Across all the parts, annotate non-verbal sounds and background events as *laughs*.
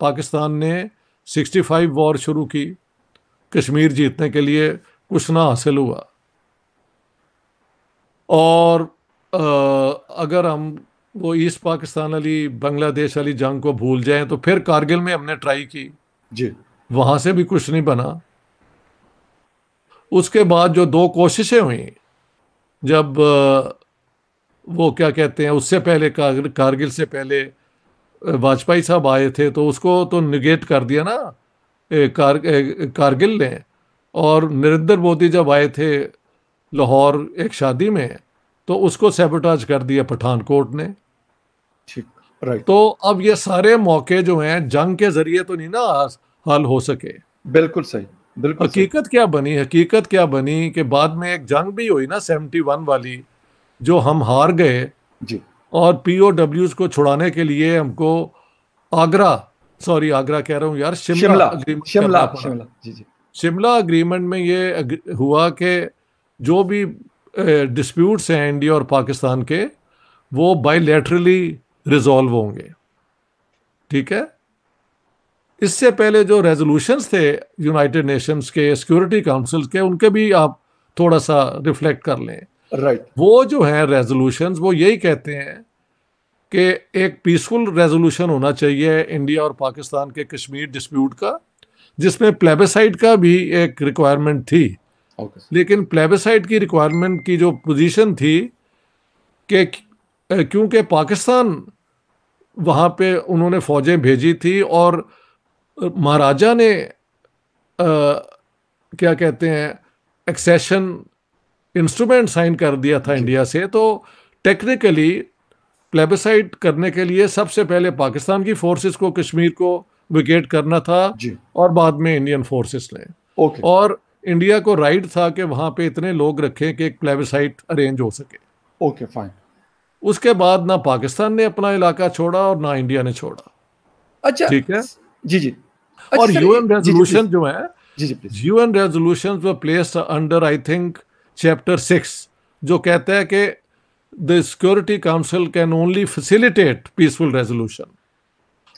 पाकिस्तान ने 65 वॉर शुरू की कश्मीर जीतने के लिए कुछ ना हासिल हुआ और आ, अगर हम वो ईस्ट पाकिस्तान वाली बांग्लादेश वाली जंग को भूल जाएं तो फिर कारगिल में हमने ट्राई की जी वहाँ से भी कुछ नहीं बना उसके बाद जो दो कोशिशें हुई जब वो क्या कहते हैं उससे पहले कारगिल से पहले वाजपेयी साहब आए थे तो उसको तो निगेट कर दिया ना कार, कारगिल ने और नरेंद्र मोदी जब आए थे लाहौर एक शादी में तो उसको सेबोटाज कर दिया पठानकोट ने ठीक राइट तो अब ये सारे मौके जो हैं जंग के जरिए तो नहीं ना हल हो सके बिल्कुल सही बिल्कुल हकीकत क्या बनी हकीकत क्या बनी कि बाद में एक जंग भी हुई ना सेवेंटी वन वाली जो हम हार गए जी और पी ओ डब्ल्यूज को छुड़ाने के लिए हमको आगरा सॉरी आगरा कह रहा हूँ यार शिमला अग्रीमेंट शिमला शिमला जी जी शिमला अग्रीमेंट में ये हुआ कि जो भी डिस्प्यूट्स हैं इंडिया और पाकिस्तान के वो बायलैटरली रिजॉल्व होंगे ठीक है इससे पहले जो रेजोल्यूशंस थे यूनाइटेड नेशंस के सिक्योरिटी काउंसिल के उनके भी आप थोड़ा सा रिफ्लेक्ट कर लें right. वो जो है रेजोल्यूशन वो यही कहते हैं कि एक पीसफुल रेजोल्यूशन होना चाहिए इंडिया और पाकिस्तान के कश्मीर डिस्प्यूट का जिसमें प्लेबेसाइड का भी एक रिक्वायरमेंट थी okay. लेकिन प्लेबेसाइड की रिक्वायरमेंट की जो पोजीशन थी कि क्योंकि पाकिस्तान वहाँ पे उन्होंने फौजें भेजी थी और महाराजा ने आ, क्या कहते हैं एक्सेशन इंस्ट्रूमेंट साइन कर दिया था इंडिया से तो टेक्निकली प्लेबिसाइड करने के लिए सबसे पहले पाकिस्तान की फोर्सेस को कश्मीर को विकेट करना था और बाद में इंडियन फोर्सेस ने और इंडिया को राइट था कि वहां पे इतने लोग रखें कि एक प्लेबिसाइट अरेंज हो सके ओके फाइन उसके बाद ना पाकिस्तान ने अपना इलाका छोड़ा और ना इंडिया ने छोड़ा अच्छा ठीक है जी जी अच्छा, और यूएन रेजोल्यूशन जो है UN resolution place under I think chapter six जो कहता है कि the security council can only facilitate peaceful resolution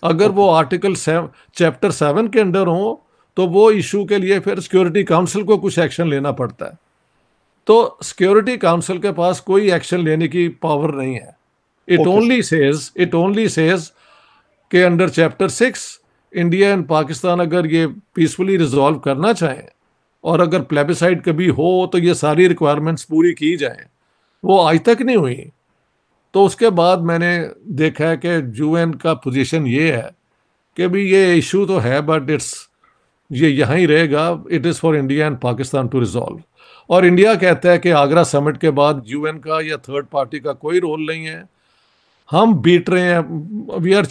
अगर वो आर्टिकल सेवन चैप्टर सेवन के अंडर हो तो वो इशू के लिए फिर सिक्योरिटी काउंसिल को कुछ एक्शन लेना पड़ता है तो सिक्योरिटी काउंसिल के पास कोई एक्शन लेने की पावर नहीं है it only says it only says के under chapter six India and Pakistan अगर ये पीसफुली रिजॉल्व करना चाहें और अगर प्लेबिसाइड कभी हो तो ये सारी रिक्वायरमेंट्स पूरी की जाए वो आज तक नहीं हुई तो उसके बाद मैंने देखा है कि यू का पोजीशन ये है कि भी ये इशू तो है बट इट्स ये यहाँ ही रहेगा it is for India and Pakistan to resolve और इंडिया कहता है कि आगरा समिट के बाद यू का या थर्ड पार्टी का कोई रोल नहीं है हम बीट रहे हैं we are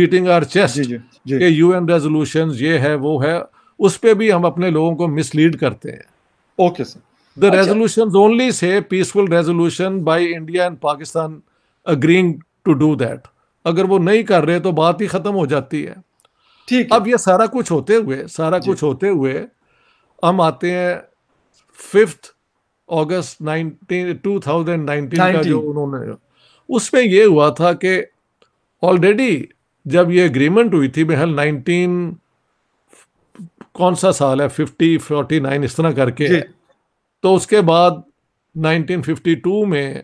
beating our chest U N resolution ये है वो है उस पर भी हम अपने लोगों को मिसलीड करते हैं okay sir the resolution only says peaceful resolution by India and Pakistan agreeing to do that अगर वो नहीं कर रहे तो बात ही खत्म हो जाती है ठीक अब ये सारा कुछ होते हुए सारा कुछ होते हुए हम आते हैं fifth August nineteen two thousand nineteen का जो उन्होंने उसमें ये हुआ था कि ऑलरेडी जब ये अग्रीमेंट हुई थी बहल नाइनटीन कौन सा साल है फिफ्टी फोर्टी नाइन इस तरह करके तो उसके बाद 1952 में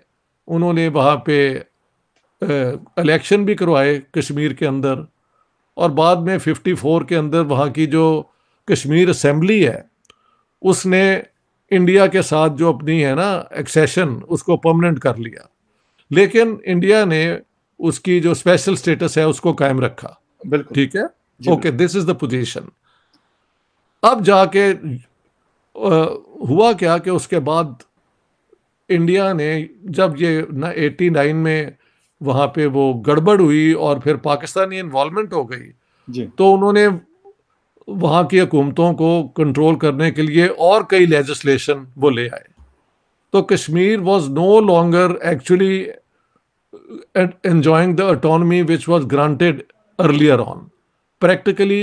उन्होंने वहाँ पे इलेक्शन भी करवाए कश्मीर के अंदर और बाद में 54 के अंदर वहाँ की जो कश्मीर असम्बली है उसने इंडिया के साथ जो अपनी है ना एक्सेशन उसको परमानेंट कर लिया लेकिन इंडिया ने उसकी जो स्पेशल स्टेटस है उसको कायम रखा बिल्कुल ठीक है okay this is the position अब जाके हुआ क्या कि उसके बाद इंडिया ने जब ये एटी नाइन में वहाँ पे वो गड़बड़ हुई और फिर पाकिस्तानी इन्वॉलमेंट हो गई तो उन्होंने वहाँ की हुकूमतों को कंट्रोल करने के लिए और कई लेजिस्लेशन वो ले आए तो Kashmir was no longer actually enjoying the autonomy which was granted earlier on practically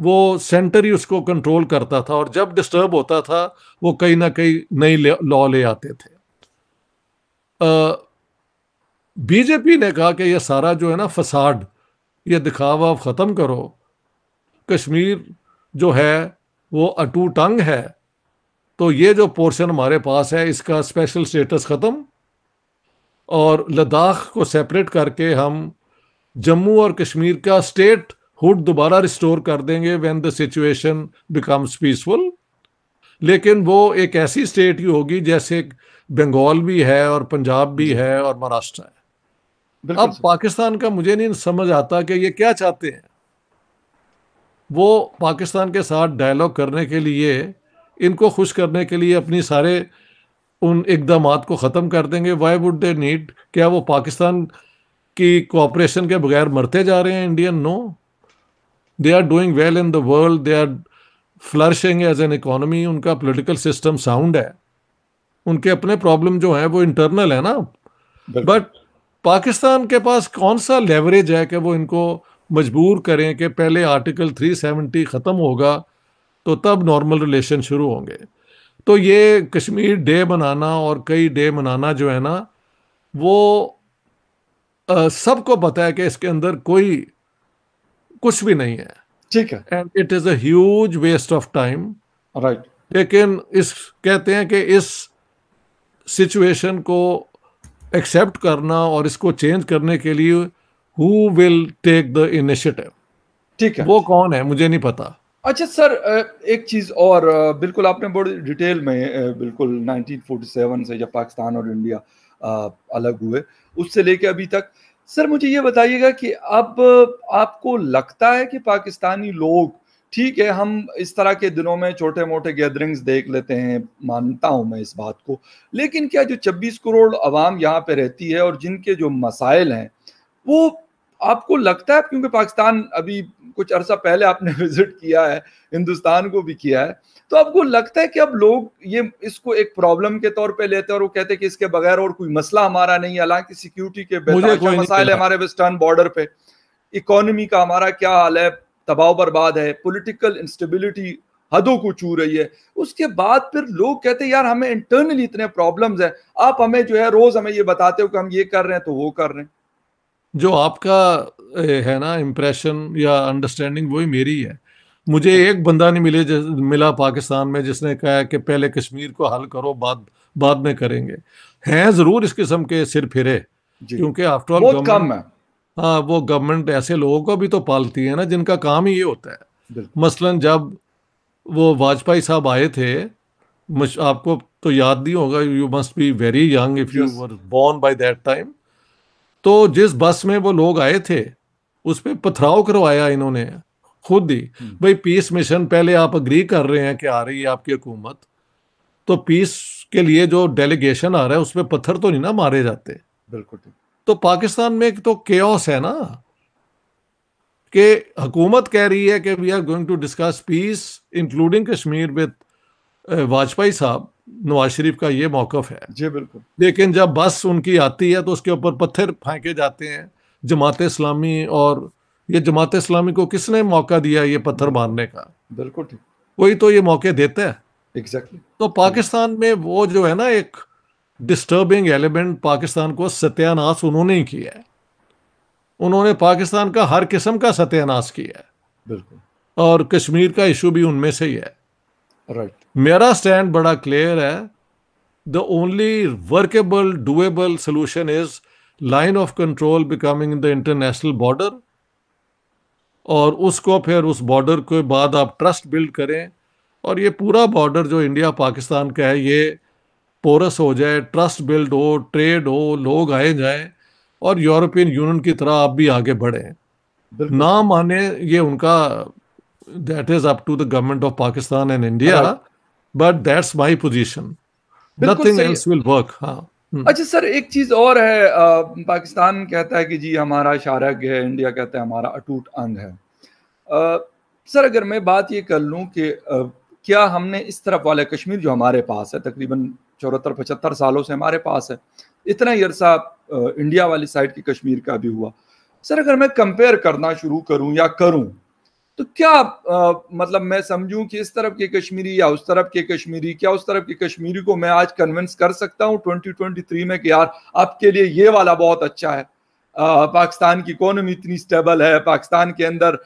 वो सेंटर ही उसको कंट्रोल करता था और जब डिस्टर्ब होता था वो कहीं ना कहीं नई लॉ ले आते थे बीजेपी ने कहा कि ये सारा जो है ना फसाड ये दिखावा ख़त्म करो कश्मीर जो है वो अटूट अंग है तो ये जो पोर्शन हमारे पास है इसका स्पेशल स्टेटस ख़त्म और लद्दाख को सेपरेट करके हम जम्मू और कश्मीर का स्टेट हुड दोबारा रिस्टोर कर देंगे when the situation becomes peaceful लेकिन वो एक ऐसी स्टेट ही होगी जैसे बंगाल भी है और पंजाब भी है और महाराष्ट्र है अब पाकिस्तान का मुझे नहीं समझ आता कि ये क्या चाहते हैं वो पाकिस्तान के साथ डायलॉग करने के लिए इनको खुश करने के लिए अपनी सारे उन इकदाम को ख़त्म कर देंगे वाई वुड दे नीड क्या वो पाकिस्तान की कोऑपरेशन के बगैर मरते जा रहे हैं Indian no no? They are doing well in the world they are flourishing as an economy उनका पोलिटिकल सिस्टम साउंड है उनके अपने प्रॉब्लम जो है वो इंटरनल है ना बट पाकिस्तान के पास कौन सा लेवरेज है कि वो इनको मजबूर करें कि पहले आर्टिकल 370 ख़त्म होगा तो तब नॉर्मल रिलेशन शुरू होंगे तो ये कश्मीर डे मनाना और कई डे मनाना जो है ना वो सबको पता है कि इसके अंदर कोई कुछ भी नहीं है ठीक है and it is a waste of time right लेकिन इस कहते हैं कि इस सिचुएशन को एक्सेप्ट करना और इसको चेंज करने के लिए who will take the initiative ठीक है वो कौन है मुझे नहीं पता अच्छा सर एक चीज़ और बिल्कुल आपने बड़ी डिटेल में बिल्कुल 1947 से जब पाकिस्तान और इंडिया अलग हुए उससे लेके अभी तक सर मुझे ये बताइएगा कि अब आपको लगता है कि पाकिस्तानी लोग ठीक है हम इस तरह के दिनों में छोटे मोटे गैदरिंग्स देख लेते हैं मानता हूं मैं इस बात को लेकिन क्या जो 26 करोड़ आवाम यहाँ पे रहती है और जिनके जो मसाइल हैं वो आपको लगता है क्योंकि पाकिस्तान अभी कुछ अरसा पहले आपने विजिट *laughs* किया है हिंदुस्तान को भी किया है तो आपको लगता है कि अब लोग ये इसको एक प्रॉब्लम के तौर पे लेते हैं और वो कहते हैं कि इसके बगैर और कोई मसला हमारा नहीं है हालांकि सिक्योरिटी के मसाइल हमारे वेस्टर्न बॉर्डर पे इकोनॉमी का हमारा क्या हाल है दबाव बर्बाद है पोलिटिकल इंस्टेबिलिटी हदों को छू रही है उसके बाद फिर लोग कहते हैं यार हमें इंटरनली इतने प्रॉब्लम्स हैं आप हमें जो है रोज हमें ये बताते हो कि हम ये कर रहे हैं तो वो कर रहे हैं जो आपका है ना इम्प्रेशन या अंडरस्टैंडिंग वही मेरी है मुझे एक बंदा नहीं मिले मिला पाकिस्तान में जिसने कहा कि पहले कश्मीर को हल करो बाद बाद में करेंगे हैं ज़रूर इस किस्म के सिर फिरे क्योंकि आफ्टरऑल कम है हाँ वो गवर्नमेंट ऐसे लोगों को भी तो पालती है ना जिनका काम ही ये होता है मसलन जब वो वाजपेयी साहब आए थे आपको तो याद नहीं होगा you must be very young if you were born by that time तो जिस बस में वो लोग आए थे उस पर पथराव करवाया इन्होंने खुद ही हम्म। भाई पीस मिशन पहले आप अग्री कर रहे हैं कि आ रही है आपकी हुकूमत तो पीस के लिए जो डेलीगेशन आ रहा है उसमें पत्थर तो नहीं ना मारे जाते बिल्कुल तो पाकिस्तान में एक तो केस है ना कि हुकूमत कह रही है कि we are going to discuss peace including Kashmir with Vajpayee साहब नवाज शरीफ का ये मौकफ है जी बिल्कुल लेकिन जब बस उनकी आती है तो उसके ऊपर पत्थर फेंके जाते हैं जमात इस्लामी और ये जमात इस्लामी को किसने मौका दिया ये पत्थर मारने का बिल्कुल ठीक वही तो ये मौके देते हैं एग्जैक्टली exactly. तो पाकिस्तान में वो जो है ना एक डिस्टर्बिंग एलिमेंट पाकिस्तान को सत्यानाश उन्होंने ही किया है उन्होंने पाकिस्तान का हर किस्म का सत्यानाश किया है बिल्कुल और कश्मीर का इशू भी उनमें से ही है राइट right. मेरा स्टैंड बड़ा क्लियर है the only workable doable solution is line of control becoming the international border और उसको फिर उस बॉर्डर के बाद आप ट्रस्ट बिल्ड करें और ये पूरा बॉर्डर जो इंडिया पाकिस्तान का है ये पोरस हो जाए ट्रस्ट बिल्ड हो ट्रेड हो लोग आए जाएं और यूरोपियन यूनियन की तरह आप भी आगे बढ़ें ना माने ये उनका that is up to the government of Pakistan and India but that's my position nothing else will work हाँ हम्म। अच्छा सर एक चीज और है आ, पाकिस्तान कहता है कि जी हमारा शारक है इंडिया कहता है हमारा अटूट अंग है आ, सर अगर मैं बात ये कर लूँ कि आ, क्या हमने इस तरफ वाला कश्मीर जो हमारे पास है तकरीबन चौहत्तर पचहत्तर सालों से हमारे पास है इतना ही अरसा इंडिया वाली साइड की कश्मीर का भी हुआ सर अगर मैं कंपेयर करना शुरू करूँ या करूँ तो क्या आ, मतलब मैं समझूं कि इस तरफ के कश्मीरी या उस तरफ के कश्मीरी क्या उस तरफ के कश्मीरी को मैं आज कन्विंस कर सकता हूं 2023 में कि यार आपके लिए ये वाला बहुत अच्छा है आ, पाकिस्तान की इकोनॉमी इतनी स्टेबल है पाकिस्तान के अंदर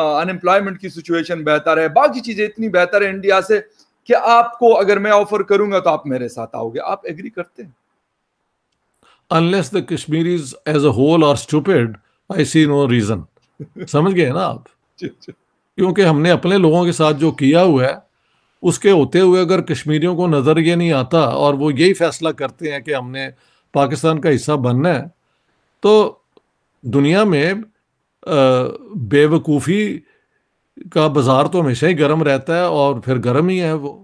अनएम्प्लॉयमेंट की सिचुएशन बेहतर है बाकी चीज़ें इतनी बेहतर है इंडिया से कि आपको अगर मैं ऑफर करूंगा तो आप मेरे साथ आओगे आप एग्री करते हैं unless the Kashmiris as a whole are stupid I see no reason समझ गए ना आप क्योंकि हमने अपने लोगों के साथ जो किया हुआ है उसके होते हुए अगर कश्मीरियों को नज़र ये नहीं आता और वो यही फैसला करते हैं कि हमने पाकिस्तान का हिस्सा बनना है तो दुनिया में बेवकूफ़ी का बाज़ार तो हमेशा ही गर्म रहता है और फिर गर्म ही है वो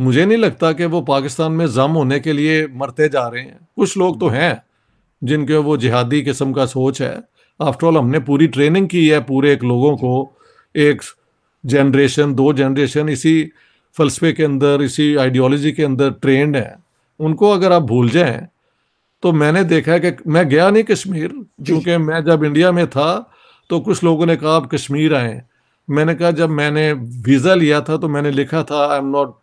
मुझे नहीं लगता कि वो पाकिस्तान में जम होने के लिए मरते जा रहे हैं कुछ लोग तो हैं जिनके वो जिहादी किस्म का सोच है ऑल हमने पूरी ट्रेनिंग की है पूरे एक लोगों को एक जनरेशन दो जनरेशन इसी फलसफे के अंदर इसी आइडियोलॉजी के अंदर ट्रेंड है उनको अगर आप भूल जाएं तो मैंने देखा है कि मैं गया नहीं कश्मीर क्योंकि मैं जब इंडिया में था तो कुछ लोगों ने कहा आप कश्मीर आए मैंने कहा जब मैंने वीज़ा लिया था तो मैंने लिखा था आई एम नॉट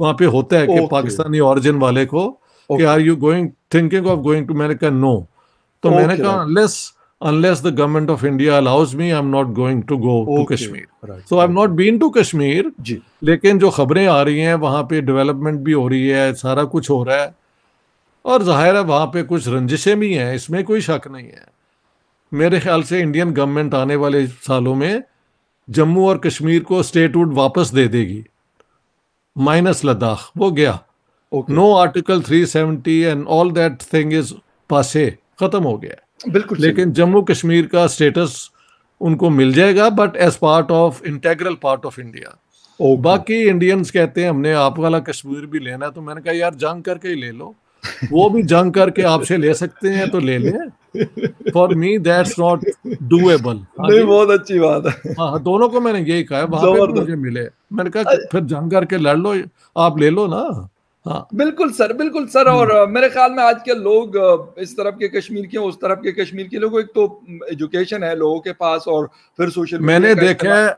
वहाँ पे होता है कि okay. पाकिस्तानी ओरिजिन वाले को okay. कि are you going thinking of going to मैंने कहा नो तो okay. मैंने कहा less unless the government of India allows me, I'm not going to go okay. to Kashmir. Right. So I've not been to Kashmir. जी. लेकिन जो खबरें आ रही हैं वहाँ पे डेवलपमेंट भी हो रही है सारा कुछ हो रहा है और ज़ाहिर है वहाँ पे कुछ रंजिशें भी हैं इसमें कोई शक नहीं है मेरे ख्याल से इंडियन गवर्नमेंट आने वाले सालों में जम्मू और कश्मीर को स्टेटवुड वापस दे देगी माइनस लद्दाख वो गया no article three 370 and all that thing is पासे ख़त्म हो गया है बिल्कुल लेकिन जम्मू कश्मीर का स्टेटस उनको मिल जाएगा but as part of integral part of India okay. बाकी इंडियंस कहते हैं हमने आप वाला कश्मीर भी लेना है तो मैंने कहा यार जंग करके ही ले लो *laughs* वो भी जंग करके आपसे ले सकते हैं तो ले लें for me that's not doable नहीं बहुत अच्छी बात है हाँ, हाँ दोनों को मैंने यही कहा वहां पे मुझे मिले मैंने कहा फिर जंग करके लड़ लो आप ले लो ना हाँ बिल्कुल सर बिल्कुल सर और हम्म। मेरे ख्याल में आज के लोग इस तरफ के कश्मीर के उस तरफ के कश्मीर के लोग एक तो एजुकेशन है लोगों के पास और फिर सोशल मैंने देखा है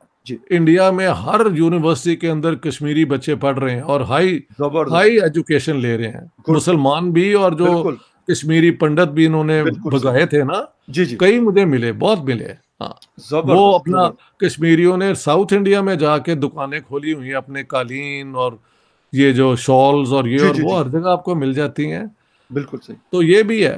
इंडिया में हर यूनिवर्सिटी के अंदर कश्मीरी बच्चे पढ़ रहे हैं और हाई हाई एजुकेशन ले रहे हैं मुसलमान भी और जो कश्मीरी पंडित भी इन्होंने बजाए थे ना जी जी कई मुझे मिले बहुत मिले हाँ वो अपना कश्मीरियों ने साउथ इंडिया में जाके दुकानें खोली हुई अपने कालीन और ये जो शॉल्स और ये जी, और जी, वो हर जगह आपको मिल जाती हैं बिल्कुल सही तो ये भी है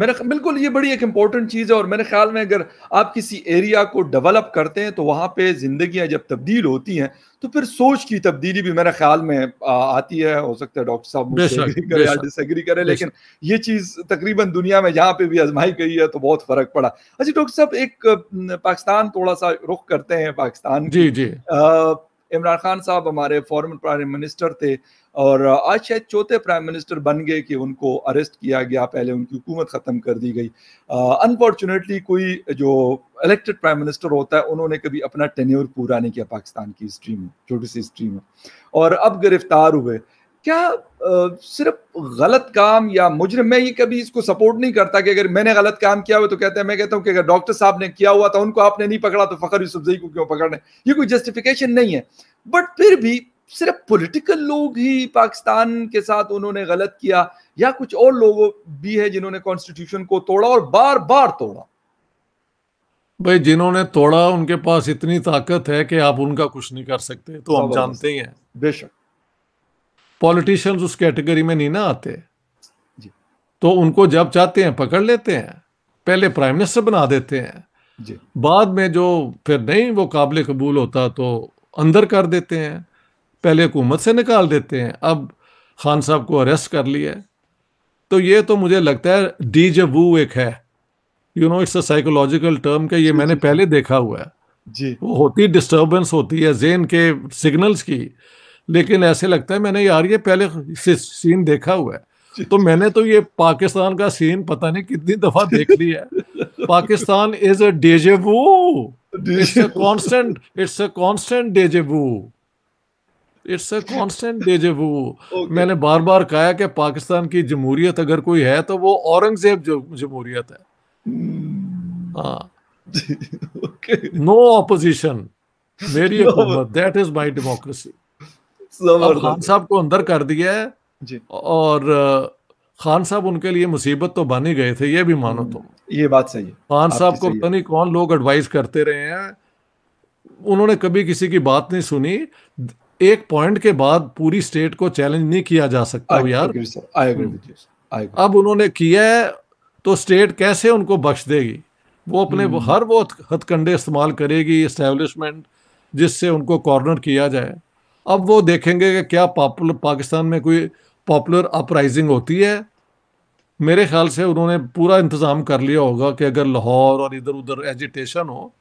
मेरे बिल्कुल ये बड़ी एक इम्पॉर्टेंट चीज़ है और मेरे ख्याल में अगर आप किसी एरिया को डेवलप करते हैं तो वहाँ पे ज़िंदगियाँ जब तब्दील होती हैं तो फिर सोच की तब्दीली भी मेरे ख्याल में आती है हो सकता है डॉक्टर साहब करें डिसएग्री करें लेकिन ये चीज़ तकरीबन दुनिया में जहाँ पे भी आजमाई गई है तो बहुत फ़र्क पड़ा अच्छा डॉक्टर साहब एक पाकिस्तान थोड़ा सा रुख करते हैं पाकिस्तान जी जी इमरान खान साहब हमारे फॉरन प्राइम मिनिस्टर थे और आज शायद चौथे प्राइम मिनिस्टर बन गए कि उनको अरेस्ट किया गया पहले उनकी हुकूमत ख़त्म कर दी गई अनफॉर्चुनेटली कोई जो इलेक्टेड प्राइम मिनिस्टर होता है उन्होंने कभी अपना टेन्योर पूरा नहीं किया पाकिस्तान की हिस्ट्री में छोटी सी हिस्ट्री में और अब गिरफ्तार हुए क्या आ, सिर्फ गलत काम या मुझे मैं ये कभी इसको सपोर्ट नहीं करता कि अगर मैंने गलत काम किया हुआ तो कहते हैं मैं कहता हूँ कि अगर डॉक्टर साहब ने किया हुआ था उनको आपने नहीं पकड़ा तो फखर यूसुफजई को क्यों पकड़ने ये कोई जस्टिफिकेशन नहीं है बट फिर भी सिर्फ पॉलिटिकल लोग ही पाकिस्तान के साथ उन्होंने गलत किया या कुछ और लोग भी है जिन्होंने कॉन्स्टिट्यूशन को तोड़ा और बार बार तोड़ा भाई जिन्होंने तोड़ा उनके पास इतनी ताकत है कि आप उनका कुछ नहीं कर सकते तो हम जानते ही हैं बेशक पॉलिटिशियंस उस कैटेगरी में नहीं ना आते तो उनको जब चाहते हैं पकड़ लेते हैं पहले प्राइम मिनिस्टर बना देते हैं बाद में जो फिर नहीं वो काबिल कबूल होता तो अंदर कर देते हैं पहले हुकूमत से निकाल देते हैं अब खान साहब को अरेस्ट कर लिया तो ये तो मुझे लगता है डी जे वू एक है you know it's a psychological term का ये मैंने पहले देखा हुआ है जी वो होती डिस्टर्बेंस होती है जेन के सिग्नल्स की लेकिन ऐसे लगता है मैंने यार ये पहले सीन देखा हुआ है तो मैंने तो ये पाकिस्तान का सीन पता नहीं कितनी दफा देख लिया है Pakistan is a deja vu it's a constant it's a constant deja vu it's a constant deja vu मैंने बार बार कहा कि पाकिस्तान की जमहूरियत अगर कोई है तो वो औरंगजेब जमहूरियत है नो hmm. ऑपोजिशन हाँ। *laughs* मेरी हुकूमत that is my democracy Khan साहब को अंदर कर दिया है और खान साहब उनके लिए मुसीबत तो बन ही गए थे ये भी मानो हम्म, तुम ये बात सही है खान साहब को पता नहीं कौन लोग एडवाइस करते रहे हैं उन्होंने कभी किसी की बात नहीं सुनी एक पॉइंट के बाद पूरी स्टेट को चैलेंज नहीं किया जा सकता यार हम्म। अब उन्होंने किया है तो स्टेट कैसे उनको बख्श देगी वो अपने हम्म। हर वो हथकंडे इस्तेमाल करेगी इस्टेब्लिशमेंट जिससे उनको कॉर्नर किया जाए अब वो देखेंगे कि क्या पॉपुलर पाकिस्तान में कोई पॉपुलर अपराइजिंग होती है मेरे ख्याल से उन्होंने पूरा इंतज़ाम कर लिया होगा कि अगर लाहौर और इधर उधर एजिटेशन हो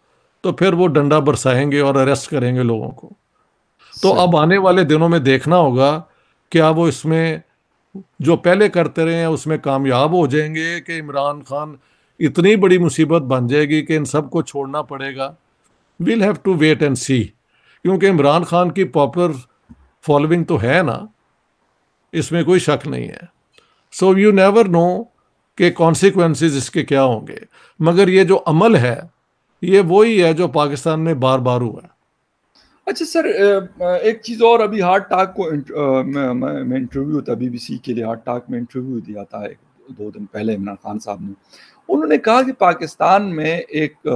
तो फिर वो डंडा बरसाएंगे और अरेस्ट करेंगे लोगों को तो अब आने वाले दिनों में देखना होगा क्या वो इसमें जो पहले करते रहे हैं उसमें कामयाब हो जाएंगे कि इमरान खान इतनी बड़ी मुसीबत बन जाएगी कि इन सबको छोड़ना पड़ेगा will have to wait and see क्योंकि इमरान खान की पॉपुलर फॉलोइंग तो है ना इसमें कोई शक नहीं है सो यू नेवर नो के कॉन्सिक्वेंसेस इसके क्या होंगे मगर ये जो अमल है ये वही है जो पाकिस्तान में बार बार हुआ है अच्छा सर एक चीज़ और अभी हार्ट टाक को मैं इंटरव्यू था बीबीसी के लिए हार्ड टाक में इंटरव्यू दिया था एक दो दिन पहले इमरान खान साहब ने उन्होंने कहा कि पाकिस्तान में एक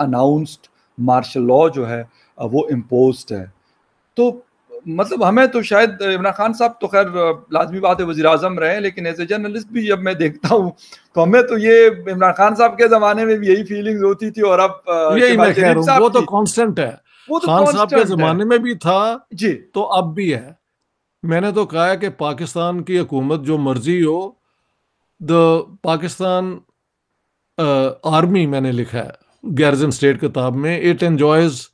अनाउंस्ड मार्शल लॉ जो है वो इम्पोज है तो मतलब हमें तो शायद इमरान खान साहब तो खैर लाजमी बात है वजी अजम रहे लेकिन एज ए जर्नलिस्ट भी जब मैं देखता हूँ तो हमें तो ये इमरान खान साहब के जमाने में भी यही फीलिंग होती थी और अब तो यही मैं कह रहा वो तो कांस्टेंट है वो तो खान साहब के जमाने में भी था जी तो अब भी है मैंने तो कहा है कि पाकिस्तान की हुकूमत जो मर्जी हो द पाकिस्तान आर्मी मैंने लिखा है गैरजन स्टेट किताब में it enjoys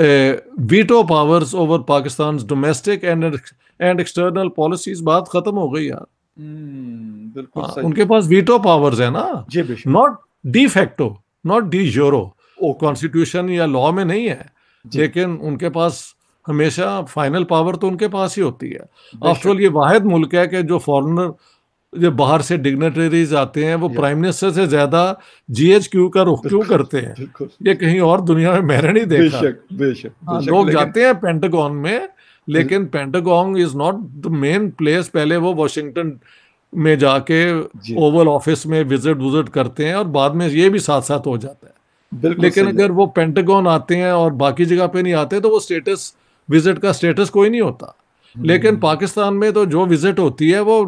veto powers over Pakistan domestic and and external policies बात खत्म हो गई यार हम्म, बिल्कुल आ, हाँ, उनके पास वीटो पावर्स है ना not de facto not de jure constitution या लॉ में नहीं है लेकिन उनके पास हमेशा फाइनल पावर तो उनके पास ही होती है आफ्टरऑल ये वाहिद मुल्क है कि जो फॉरनर जो बाहर से डिग्नेटरीज आते हैं वो प्राइम मिनिस्टर से ज्यादा जीएचक्यू का रुख क्यों करते हैं ये कहीं और दुनिया में मैंने नहीं देखा बेशक बेशक, हाँ, बेशक लोग जाते हैं पेंटागॉन में लेकिन Pentagon is not the main place पहले वो वॉशिंगटन में जाके ओवल ऑफिस में विजिट विजिट करते हैं और बाद में ये भी साथ साथ हो जाता है लेकिन अगर वो पेंटागॉन आते हैं और बाकी जगह पे नहीं आते तो वो स्टेटस विजिट का स्टेटस कोई नहीं होता हम्म, लेकिन हम्म, हम्म। पाकिस्तान में तो जो विजिट होती है वो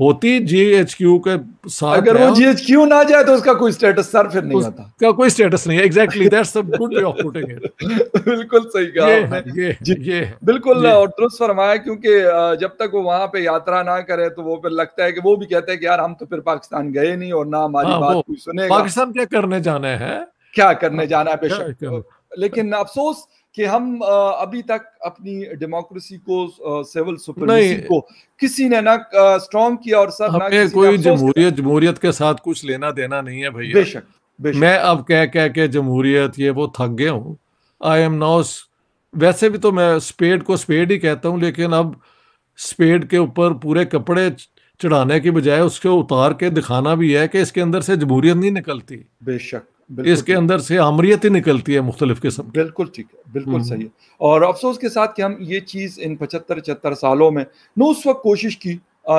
होती जीएचक्यू के साथ अगर वो जीएचक्यू ना जाए तो उसका कोई स्टेटस सर फिर नहीं आता का कोई स्टेटस नहीं है exactly that's a good way of putting it बिल्कुल सही कहा आपने ये, ये, ये बिल्कुल ये. और दुरुस्त फरमाया क्योंकि जब तक वो वहां पे यात्रा ना करे तो वो फिर लगता है कि वो भी कहते हैं कि यार हम तो फिर पाकिस्तान गए नहीं और ना हमारी हाँ, बात कोई सुनेगा पाकिस्तान क्या करने जाना है क्या करने जाना है बेशक लेकिन अफसोस कि हम अभी तक अपनी डेमोक्रेसी को सिविल सुप्रीम को किसी ने ना स्ट्रॉन्ग किया और सब ना कोई जमहूरियत जमहूरियत के साथ कुछ लेना देना नहीं है भैया बेशक, बेशक मैं अब कह कह के जमहूरियत ये वो थक गया हूँ आई एम नाउ वैसे भी तो मैं स्पेड को स्पेड ही कहता हूँ लेकिन अब स्पेड के ऊपर पूरे कपड़े चढ़ाने की बजाय उसको उतार के दिखाना भी है कि इसके अंदर से जमहूरियत नहीं निकलती बेशक इसके अंदर से ही निकलती है मुख्तलिफ किस्म बिल्कुल ठीक है बिल्कुल हम्म। सही है और अफसोस के साथ कि हम ये चीज़ इन पचहत्तर छहत्तर सालों में न उस वक्त कोशिश की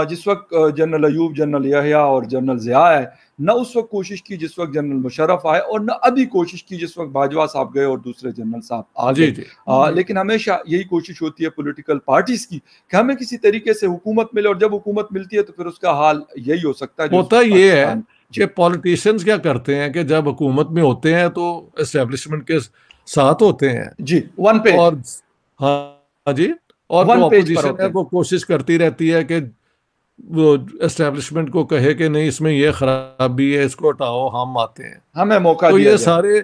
जिस वक्त जनरल अयूब जनरल यहा और जनरल ज़िया आए न उस वक्त कोशिश की जिस वक्त जनरल मुशरफ आए और न अभी कोशिश की जिस वक्त बाजवा साहब गए और दूसरे जनरल साहब आ गए लेकिन हमेशा यही कोशिश होती है पॉलिटिकल पार्टीज की कि हमें किसी तरीके से हुकूमत मिले और जब हुकूमत मिलती है तो फिर उसका हाल यही हो सकता है होता ये है ये पॉलिटिशियंस क्या करते हैं कि जब हुकूमत में होते हैं तो एस्टेब्लिशमेंट के साथ होते हैं जी वन पे और हाँ, हाँ जी और वो अपोजिशन है वो कोशिश करती रहती है कि वो एस्टेब्लिशमेंट को कहे कि नहीं इसमें ये खराबी है इसको हटाओ हम आते हैं हमें मौका तो ये सारे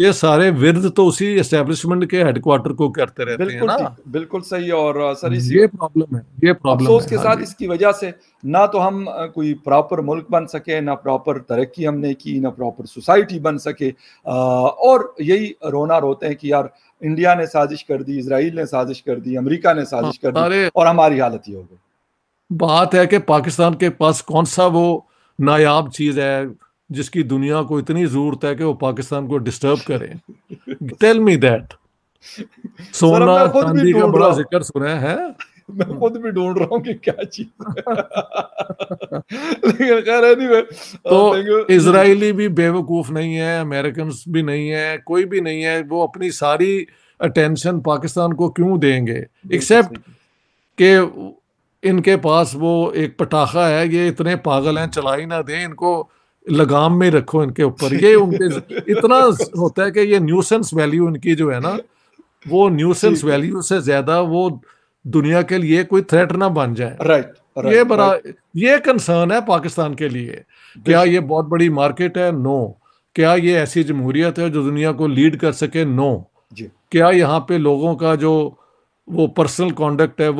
ये सारे विरध तो उसी एस्टेब्लिशमेंट के हेडक्वार्टर को करते रहते हैं ना बिल्कुल सही और सर ये प्रॉब्लम है ये प्रॉब्लम अफसोस के हाँ साथ इसकी वजह से ना तो हम कोई प्रॉपर मुल्क बन सके ना प्रॉपर तरक्की हमने की ना प्रॉपर सोसाइटी बन सके और यही रोना रोते हैं कि यार इंडिया ने साजिश कर दी इसराइल ने साजिश कर दी अमरीका ने साजिश कर दी और हमारी हालत ये हो गई बात है कि पाकिस्तान के पास कौन सा वो नायाब चीज़ है जिसकी दुनिया को इतनी जरूरत है कि वो पाकिस्तान को डिस्टर्ब करें टेल मी दैट सोना चांदी का बड़ा जिक्र सुना है मैं खुद भी ढूंढ रहा हूँ कि क्या चीज लेकिन *laughs* तो इसराइली भी बेवकूफ नहीं है अमेरिकन भी नहीं है कोई भी नहीं है वो अपनी सारी अटेंशन पाकिस्तान को क्यों देंगे एक्सेप्ट के इनके पास वो एक पटाखा है ये इतने पागल हैं चला ही ना दें इनको लगाम में रखो इनके ऊपर ये *laughs* उनके इतना होता है कि ये न्यूसेंस वैल्यू इनकी जो है ना वो न्यूसेंस वैल्यू से ज्यादा वो दुनिया के लिए कोई थ्रेट ना बन जाए राइट ये बड़ा ये कंसर्न है पाकिस्तान के लिए क्या ये बहुत बड़ी मार्केट है नो क्या ये ऐसी जमहूरियत है जो दुनिया को लीड कर सके नो जी. क्या यहाँ पे लोगों का जो वो पर्सनल कॉन्डक्ट है वो